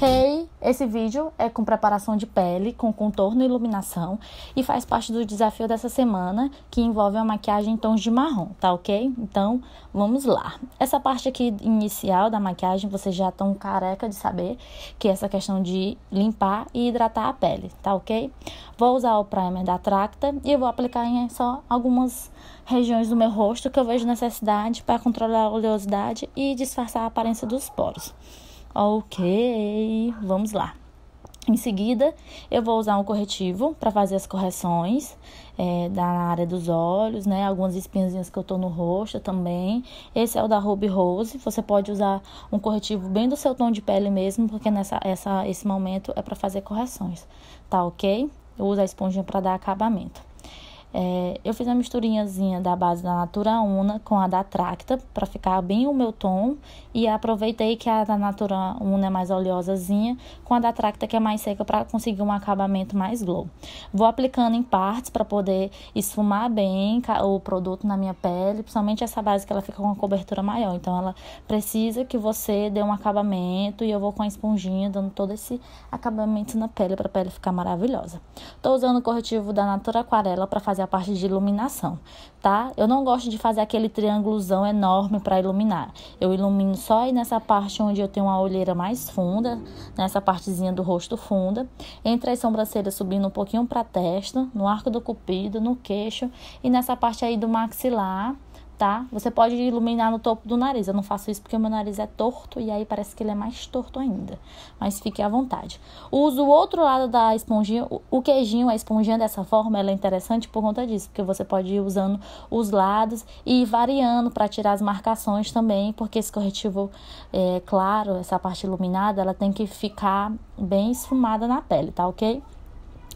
Hey, esse vídeo é com preparação de pele, com contorno e iluminação e faz parte do desafio dessa semana que envolve a maquiagem em tons de marrom, tá ok? Então vamos lá. Essa parte aqui inicial da maquiagem vocês já estão careca de saber que é essa questão de limpar e hidratar a pele, tá ok? Vou usar o primer da Tracta e vou aplicar em só algumas regiões do meu rosto que eu vejo necessidade para controlar a oleosidade e disfarçar a aparência dos poros. Ok, vamos lá. Em seguida, eu vou usar um corretivo para fazer as correções é, da área dos olhos, né? Algumas espinhas que eu tô no rosto também. Esse é o da Ruby Rose. Você pode usar um corretivo bem do seu tom de pele mesmo, porque nessa, essa, esse momento é para fazer correções, tá ok? Eu uso a esponjinha para dar acabamento. É, eu fiz a misturinhazinha da base da Natura Una com a da Tracta para ficar bem o meu tom e aproveitei que a da Natura Una é mais oleosazinha com a da Tracta que é mais seca para conseguir um acabamento mais glow. Vou aplicando em partes para poder esfumar bem o produto na minha pele, principalmente essa base que ela fica com uma cobertura maior, então ela precisa que você dê um acabamento e eu vou com a esponjinha dando todo esse acabamento na pele para a pele ficar maravilhosa. Tô usando o corretivo da Natura Aquarela para fazer fazer a parte de iluminação, tá? Eu não gosto de fazer aquele triângulozão enorme para iluminar. Eu ilumino só aí nessa parte onde eu tenho uma olheira mais funda, nessa partezinha do rosto funda, entre as sobrancelhas subindo um pouquinho para a testa, no arco do cupido, no queixo e nessa parte aí do maxilar tá? Você pode iluminar no topo do nariz. Eu não faço isso porque o meu nariz é torto e aí parece que ele é mais torto ainda. Mas fique à vontade. Uso o outro lado da esponjinha, o queijinho, a esponjinha dessa forma, ela é interessante por conta disso, porque você pode ir usando os lados e ir variando para tirar as marcações também, porque esse corretivo é, claro, essa parte iluminada, ela tem que ficar bem esfumada na pele, tá ok?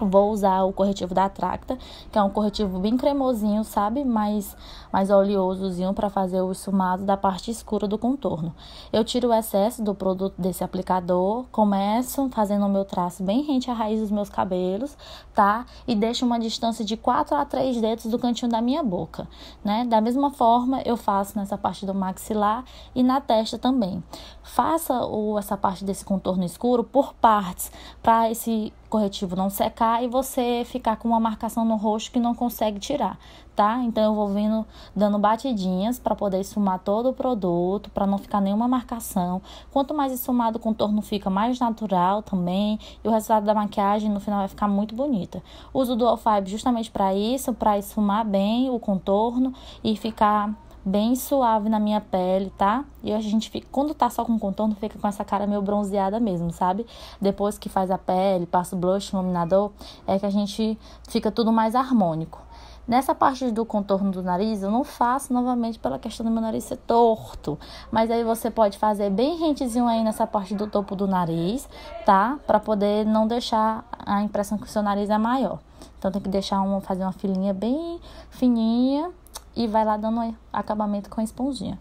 Vou usar o corretivo da Tracta, que é um corretivo bem cremosinho, sabe? Mais, mais oleosozinho para fazer o esfumado da parte escura do contorno. Eu tiro o excesso do produto desse aplicador, começo fazendo o meu traço bem rente à raiz dos meus cabelos, tá? E deixo uma distância de 4 a 3 dedos do cantinho da minha boca, né? Da mesma forma, eu faço nessa parte do maxilar e na testa também. Faça o, essa parte desse contorno escuro por partes, para esse corretivo não secar e você ficar com uma marcação no rosto que não consegue tirar, tá? Então eu vou vindo dando batidinhas para poder esfumar todo o produto, para não ficar nenhuma marcação. Quanto mais esfumado o contorno fica, mais natural também, e o resultado da maquiagem no final vai ficar muito bonita. Uso o Dual Fibre justamente para isso, para esfumar bem o contorno e ficar bem suave na minha pele, tá? E a gente fica, quando tá só com contorno, fica com essa cara meio bronzeada mesmo, sabe? Depois que faz a pele, passa o blush, iluminador, é que a gente fica tudo mais harmônico. Nessa parte do contorno do nariz, eu não faço novamente pela questão do meu nariz ser torto. Mas aí você pode fazer bem rentezinho aí nessa parte do topo do nariz, tá? Pra poder não deixar a impressão que o seu nariz é maior. Então tem que deixar uma, fazer uma filinha bem fininha e vai lá dando acabamento com a esponjinha.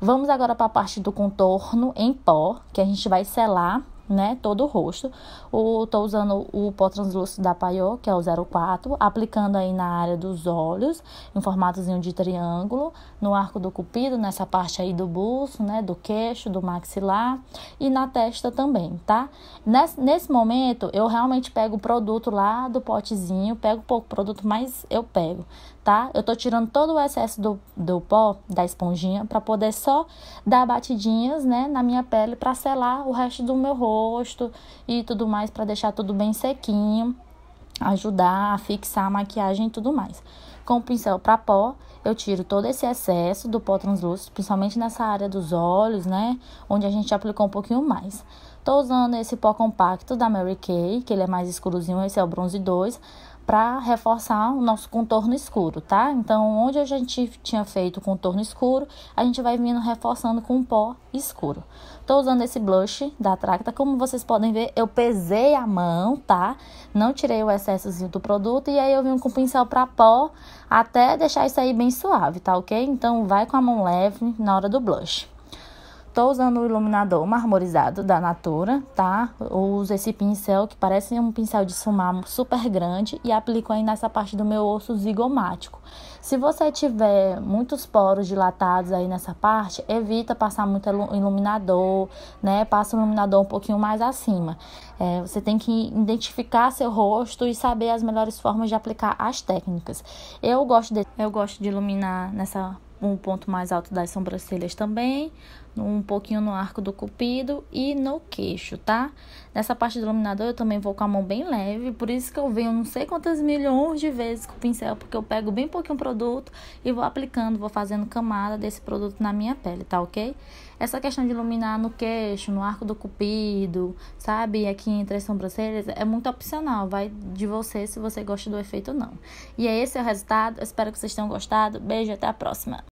Vamos agora para a parte do contorno em pó, que a gente vai selar né, todo o rosto. Estou usando o pó translúcido da Payot que é o 04, aplicando aí na área dos olhos, em formatozinho de triângulo, no arco do cupido, nessa parte aí do buço, né, do queixo, do maxilar e na testa também, tá? Nesse, nesse momento, eu realmente pego o produto lá do potezinho, pego pouco produto, mas eu pego, tá? Eu tô tirando todo o excesso do, do pó, da esponjinha, para poder só dar batidinhas, né, na minha pele para selar o resto do meu rosto rosto e tudo mais para deixar tudo bem sequinho, ajudar a fixar a maquiagem e tudo mais. Com o pincel para pó, eu tiro todo esse excesso do pó translúcido, principalmente nessa área dos olhos, né, onde a gente aplicou um pouquinho mais. Tô usando esse pó compacto da Mary Kay, que ele é mais escurozinho, esse é o bronze 2 para reforçar o nosso contorno escuro, tá? Então, onde a gente tinha feito o contorno escuro, a gente vai vindo reforçando com pó escuro. Tô usando esse blush da Tracta, como vocês podem ver, eu pesei a mão, tá? Não tirei o excessozinho do produto e aí eu vim com o pincel para pó até deixar isso aí bem suave, tá ok? Então, vai com a mão leve na hora do blush. Estou usando o iluminador marmorizado da Natura, tá? Eu uso esse pincel que parece um pincel de sumar super grande e aplico aí nessa parte do meu osso zigomático. Se você tiver muitos poros dilatados aí nessa parte, evita passar muito iluminador, né? Passa o iluminador um pouquinho mais acima. É, você tem que identificar seu rosto e saber as melhores formas de aplicar as técnicas. Eu gosto de, eu gosto de iluminar nessa um ponto mais alto das sobrancelhas também, um pouquinho no arco do cupido e no queixo, tá? Nessa parte do iluminador eu também vou com a mão bem leve, por isso que eu venho não sei quantas milhões de vezes com o pincel, porque eu pego bem pouquinho produto e vou aplicando, vou fazendo camada desse produto na minha pele, tá ok? Essa questão de iluminar no queixo, no arco do cupido, sabe? Aqui entre as sobrancelhas, é muito opcional, vai de você se você gosta do efeito ou não. E esse é esse o resultado, eu espero que vocês tenham gostado, beijo e até a próxima!